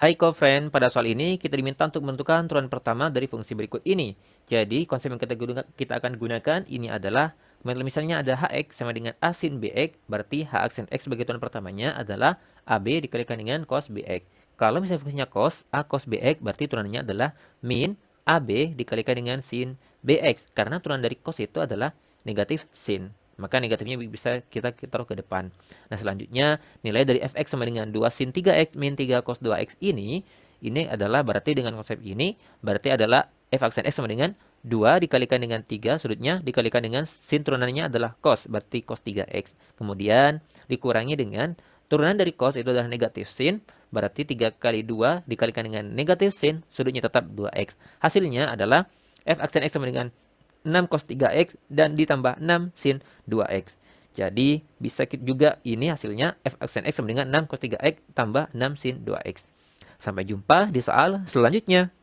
Hai co-friend, pada soal ini kita diminta untuk menentukan turunan pertama dari fungsi berikut ini. Jadi konsep yang kita, gunakan, kita akan gunakan ini adalah misalnya ada hx sama dengan a sin bx, berarti h aksen x sebagai turunan pertamanya adalah ab dikalikan dengan cos bx. Kalau misalnya fungsinya cos, a cos bx berarti turunannya adalah min ab dikalikan dengan sin bx karena turunan dari cos itu adalah negatif sin. Maka negatifnya bisa kita, taruh ke depan. Nah, selanjutnya nilai dari fx sama dengan 2 sin 3x min 3 cos 2x ini ini adalah berarti dengan konsep ini berarti adalah f aksen x sama dengan 2 dikalikan dengan 3 sudutnya dikalikan dengan sin turunannya adalah cos berarti cos 3x. Kemudian dikurangi dengan turunan dari cos itu adalah negatif sin berarti 3 kali 2 dikalikan dengan negatif sin sudutnya tetap 2x. Hasilnya adalah f aksen x sama dengan 6 cos 3x dan ditambah 6 sin 2x. Jadi bisa juga ini hasilnya f aksen x sama dengan 6 cos 3x tambah 6 sin 2x. Sampai jumpa di soal selanjutnya.